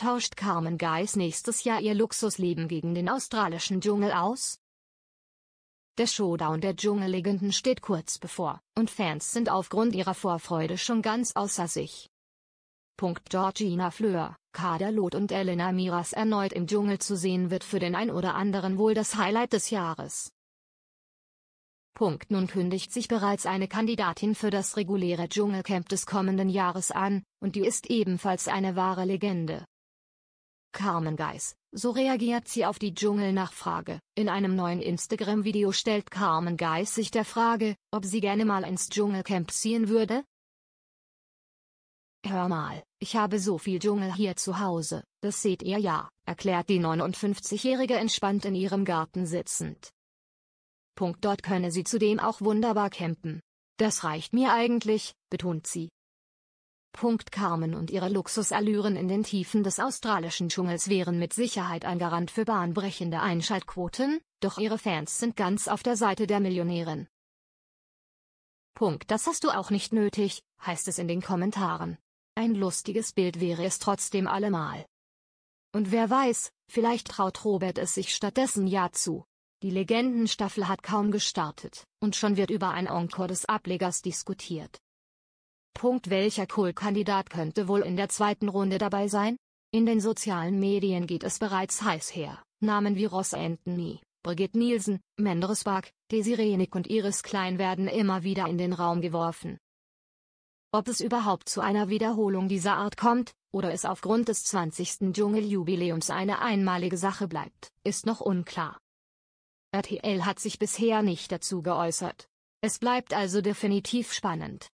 tauscht Carmen Geis nächstes Jahr ihr Luxusleben gegen den australischen Dschungel aus? Der Showdown der Dschungellegenden steht kurz bevor, und Fans sind aufgrund ihrer Vorfreude schon ganz außer sich. Punkt Georgina Fleur, Kader Loth und Elena Miras erneut im Dschungel zu sehen wird für den ein oder anderen wohl das Highlight des Jahres. Punkt Nun kündigt sich bereits eine Kandidatin für das reguläre Dschungelcamp des kommenden Jahres an, und die ist ebenfalls eine wahre Legende. Carmen Geiss, so reagiert sie auf die Dschungelnachfrage. In einem neuen Instagram-Video stellt Carmen Geiss sich der Frage, ob sie gerne mal ins Dschungelcamp ziehen würde. Hör mal, ich habe so viel Dschungel hier zu Hause, das seht ihr ja, erklärt die 59-Jährige entspannt in ihrem Garten sitzend. Punkt dort könne sie zudem auch wunderbar campen. Das reicht mir eigentlich, betont sie, Punkt Carmen und ihre Luxusallüren in den Tiefen des australischen Dschungels wären mit Sicherheit ein Garant für bahnbrechende Einschaltquoten, doch ihre Fans sind ganz auf der Seite der Millionärin. Punkt, das hast du auch nicht nötig, heißt es in den Kommentaren. Ein lustiges Bild wäre es trotzdem allemal. Und wer weiß, vielleicht traut Robert es sich stattdessen ja zu. Die Legendenstaffel hat kaum gestartet, und schon wird über ein Encore des Ablegers diskutiert. Punkt welcher Kohl-Kandidat könnte wohl in der zweiten Runde dabei sein? In den sozialen Medien geht es bereits heiß her. Namen wie Ross Anthony, Brigitte Nielsen, Menderes Bark, Desiree Nick und Iris Klein werden immer wieder in den Raum geworfen. Ob es überhaupt zu einer Wiederholung dieser Art kommt, oder es aufgrund des 20. Dschungeljubiläums eine einmalige Sache bleibt, ist noch unklar. RTL hat sich bisher nicht dazu geäußert. Es bleibt also definitiv spannend.